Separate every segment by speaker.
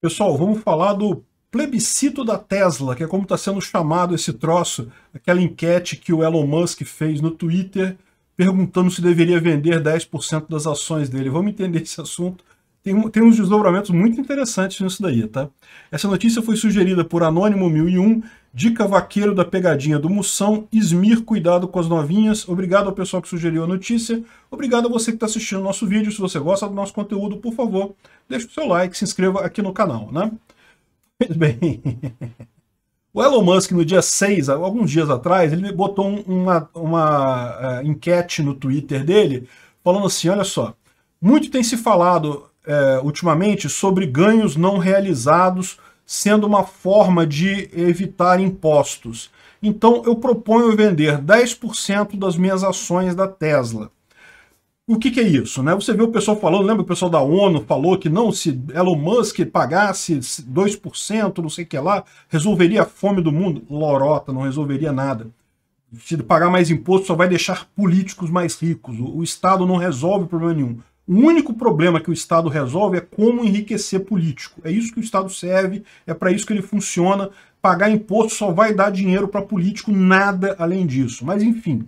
Speaker 1: Pessoal, vamos falar do plebiscito da Tesla, que é como está sendo chamado esse troço, aquela enquete que o Elon Musk fez no Twitter, perguntando se deveria vender 10% das ações dele. Vamos entender esse assunto tem, tem uns desdobramentos muito interessantes nisso daí, tá? Essa notícia foi sugerida por Anônimo 1001, Dica Vaqueiro da Pegadinha do Moção, Esmir, cuidado com as novinhas. Obrigado ao pessoal que sugeriu a notícia. Obrigado a você que está assistindo o nosso vídeo. Se você gosta do nosso conteúdo, por favor, deixe o seu like, se inscreva aqui no canal, né? Pois bem... O Elon Musk, no dia 6, alguns dias atrás, ele botou uma, uma uh, enquete no Twitter dele, falando assim, olha só, muito tem se falado é, ultimamente sobre ganhos não realizados, sendo uma forma de evitar impostos. Então eu proponho vender 10% das minhas ações da Tesla. O que, que, é isso? Né? Você viu o pessoal falando, lembra o pessoal da ONU falou que não, se Elon Musk pagasse 2%, não sei o que lá, resolveria a fome do mundo? Lorota, não resolveria nada. Se pagar mais imposto, só vai deixar políticos mais ricos. o Estado não resolve problema nenhum. O único problema que o Estado resolve é como enriquecer político. É isso que o Estado serve, é para isso que ele funciona. Pagar imposto só vai dar dinheiro para político, nada além disso. Mas enfim.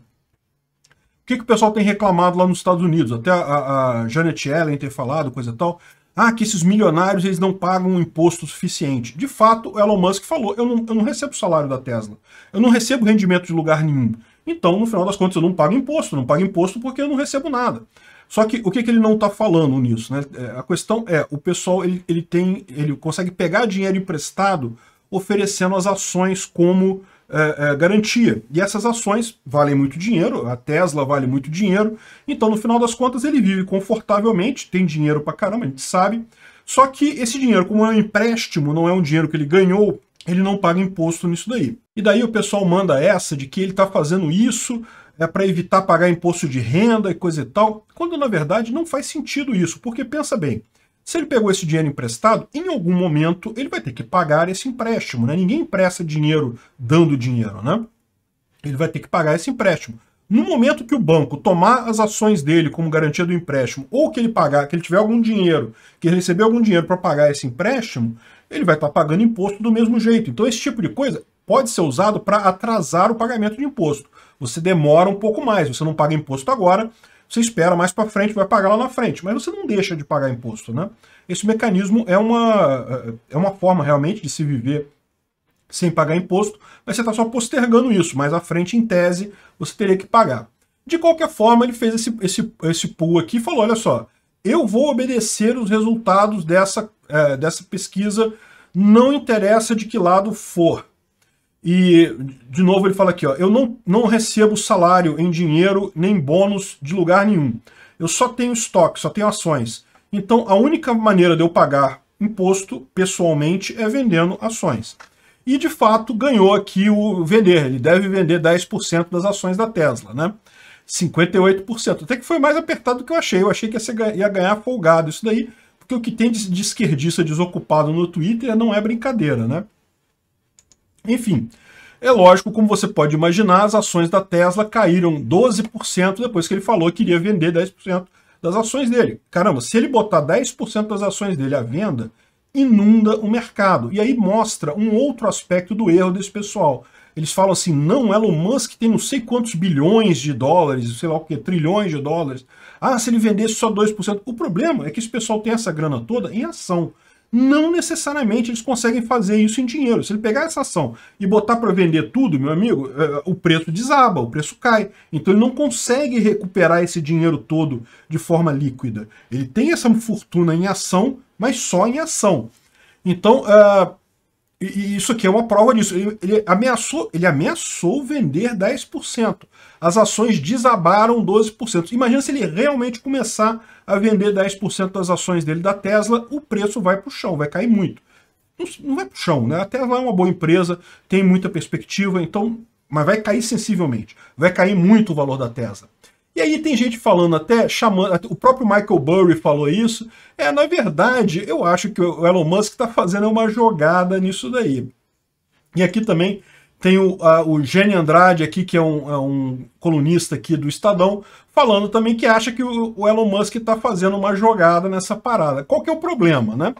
Speaker 1: O que, que o pessoal tem reclamado lá nos Estados Unidos? Até a, a Janet Yellen ter falado, coisa e tal. Ah, que esses milionários eles não pagam um imposto suficiente. De fato, Elon Musk falou: eu não, eu não recebo salário da Tesla. Eu não recebo rendimento de lugar nenhum. Então, no final das contas, eu não pago imposto. não pago imposto porque eu não recebo nada. Só que o que, que ele não está falando nisso? Né? É, a questão é, o pessoal ele, ele tem, ele consegue pegar dinheiro emprestado oferecendo as ações como é, é, garantia. E essas ações valem muito dinheiro, a Tesla vale muito dinheiro, então no final das contas ele vive confortavelmente, tem dinheiro pra caramba, a gente sabe. Só que esse dinheiro, como é um empréstimo, não é um dinheiro que ele ganhou, ele não paga imposto nisso daí. E daí o pessoal manda essa de que ele está fazendo isso é para evitar pagar imposto de renda e coisa e tal, quando na verdade não faz sentido isso, porque pensa bem, se ele pegou esse dinheiro emprestado, em algum momento ele vai ter que pagar esse empréstimo, né? Ninguém empresta dinheiro dando dinheiro, né? Ele vai ter que pagar esse empréstimo. No momento que o banco tomar as ações dele como garantia do empréstimo, ou que ele pagar, que ele tiver algum dinheiro, que ele receber algum dinheiro para pagar esse empréstimo, ele vai estar tá pagando imposto do mesmo jeito. Então esse tipo de coisa pode ser usado para atrasar o pagamento de imposto. Você demora um pouco mais, você não paga imposto agora, você espera mais para frente, vai pagar lá na frente, mas você não deixa de pagar imposto, né? Esse mecanismo é uma, é uma forma realmente de se viver sem pagar imposto, mas você está só postergando isso, mais à frente, em tese, você teria que pagar. De qualquer forma, ele fez esse, esse, esse pool aqui e falou, olha só, eu vou obedecer os resultados dessa, é, dessa pesquisa, não interessa de que lado for. E, de novo, ele fala aqui, ó, eu não, não recebo salário em dinheiro nem bônus de lugar nenhum. Eu só tenho estoque, só tenho ações. Então, a única maneira de eu pagar imposto pessoalmente é vendendo ações. E, de fato, ganhou aqui o vender. Ele deve vender 10% das ações da Tesla, né? 58%. Até que foi mais apertado do que eu achei. Eu achei que ia, ser, ia ganhar folgado isso daí, porque o que tem de, de esquerdista desocupado no Twitter não é brincadeira, né? Enfim, é lógico, como você pode imaginar, as ações da Tesla caíram 12% depois que ele falou que iria vender 10% das ações dele. Caramba, se ele botar 10% das ações dele à venda, inunda o mercado. E aí mostra um outro aspecto do erro desse pessoal. Eles falam assim, não, Elon Musk tem não sei quantos bilhões de dólares, sei lá o que, trilhões de dólares. Ah, se ele vendesse só 2%. O problema é que esse pessoal tem essa grana toda em ação não necessariamente eles conseguem fazer isso em dinheiro. Se ele pegar essa ação e botar para vender tudo, meu amigo, é, o preço desaba, o preço cai. Então ele não consegue recuperar esse dinheiro todo de forma líquida. Ele tem essa fortuna em ação, mas só em ação. Então, uh, e isso aqui é uma prova disso. Ele, ele, ameaçou, ele ameaçou vender 10%. As ações desabaram 12%. Imagina se ele realmente começar a vender 10% das ações dele da Tesla, o preço vai para o chão, vai cair muito. Não, não vai para o chão, né? A Tesla é uma boa empresa, tem muita perspectiva, então, mas vai cair sensivelmente. Vai cair muito o valor da Tesla. E aí tem gente falando até, chamando, o próprio Michael Burry falou isso. É, na verdade, eu acho que o Elon Musk está fazendo uma jogada nisso daí. E aqui também tem o, a, o Gene Andrade aqui, que é um, é um, colunista aqui do Estadão, falando também que acha que o, o Elon Musk está fazendo uma jogada nessa parada. Qual que é o problema, né?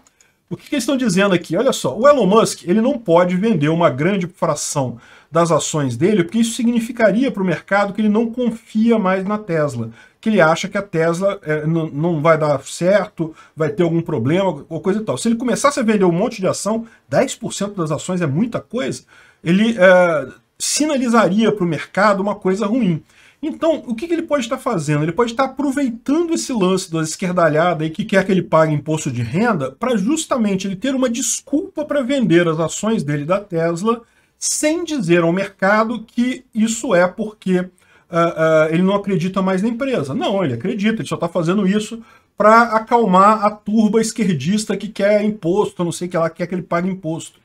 Speaker 1: O que, que eles estão dizendo aqui? Olha só, o Elon Musk ele não pode vender uma grande fração das ações dele, porque isso significaria para o mercado que ele não confia mais na Tesla, que ele acha que a Tesla é, não, vai dar certo, vai ter algum problema ou coisa e tal. Se ele começasse a vender um monte de ação, 10% das ações é muita coisa, ele é, sinalizaria para o mercado uma coisa ruim. Então, o que, que ele pode estar tá fazendo? Ele pode estar tá aproveitando esse lance da esquerdalhada e que quer que ele pague imposto de renda para justamente ele ter uma desculpa para vender as ações dele da Tesla sem dizer ao mercado que isso é porque uh, uh, ele não acredita mais na empresa. Não, ele acredita, ele só está fazendo isso para acalmar a turba esquerdista que quer imposto, não sei o que ela quer que ele pague imposto.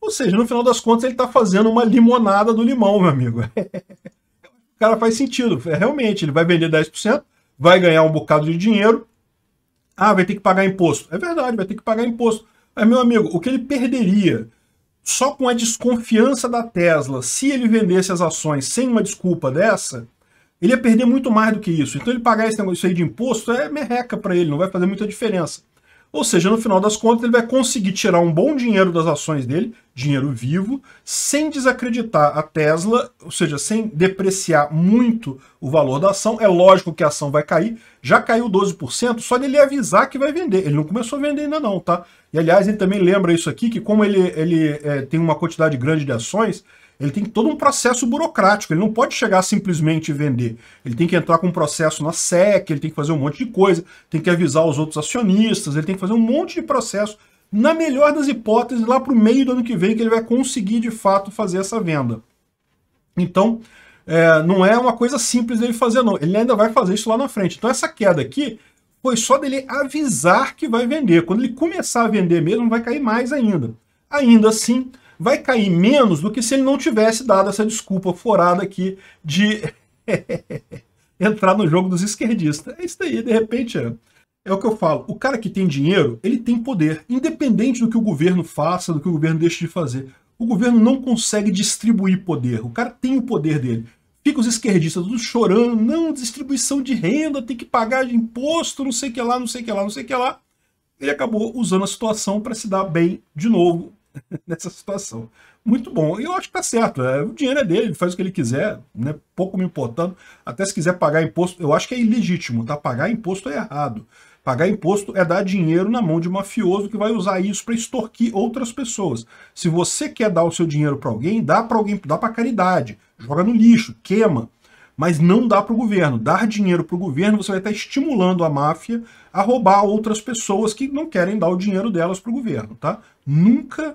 Speaker 1: Ou seja, no final das contas, ele está fazendo uma limonada do limão, meu amigo. Cara, faz sentido. É, realmente, ele vai vender 10%, vai ganhar um bocado de dinheiro. Ah, vai ter que pagar imposto. É verdade, vai ter que pagar imposto. Mas, meu amigo, o que ele perderia só com a desconfiança da Tesla, se ele vendesse as ações sem uma desculpa dessa, ele ia perder muito mais do que isso. Então ele pagar esse negócio aí de imposto é merreca para ele, não vai fazer muita diferença. Ou seja, no final das contas, ele vai conseguir tirar um bom dinheiro das ações dele, dinheiro vivo, sem desacreditar a Tesla, ou seja, sem depreciar muito o valor da ação. É lógico que a ação vai cair, já caiu 12%, só dele avisar que vai vender. Ele não começou a vender ainda não, tá? E aliás, ele também lembra isso aqui, que como ele, ele é, tem uma quantidade grande de ações, ele tem todo um processo burocrático, ele não pode chegar simplesmente e vender. Ele tem que entrar com um processo na SEC, ele tem que fazer um monte de coisa, tem que avisar os outros acionistas, ele tem que fazer um monte de processo. Na melhor das hipóteses, lá para o meio do ano que vem, que ele vai conseguir de fato fazer essa venda. Então, é, não é uma coisa simples dele fazer, não. Ele ainda vai fazer isso lá na frente. Então, essa queda aqui foi só dele avisar que vai vender. Quando ele começar a vender mesmo, vai cair mais ainda. Ainda assim, vai cair menos do que se ele não tivesse dado essa desculpa forada aqui de entrar no jogo dos esquerdistas. É isso aí de repente é. É o que eu falo, o cara que tem dinheiro, ele tem poder, independente do que o governo faça, do que o governo deixe de fazer. O governo não consegue distribuir poder, o cara tem o poder dele. Fica os esquerdistas todos chorando, não, distribuição de renda, tem que pagar de imposto, não sei o que lá, não sei o que lá, não sei o que lá. Ele acabou usando a situação para se dar bem de novo, nessa situação. Muito bom. E eu acho que tá certo. É, o dinheiro é dele, faz o que ele quiser, né? Pouco me importando. Até se quiser pagar imposto, eu acho que é ilegítimo, tá? Pagar imposto é errado. Pagar imposto é dar dinheiro na mão de um mafioso que vai usar isso para extorquir outras pessoas. Se você quer dar o seu dinheiro para alguém, dá para alguém, dá para caridade, joga no lixo, queima, mas não dá para o governo. Dar dinheiro para o governo, você vai estar tá estimulando a máfia a roubar outras pessoas que não querem dar o dinheiro delas para o governo, tá? Nunca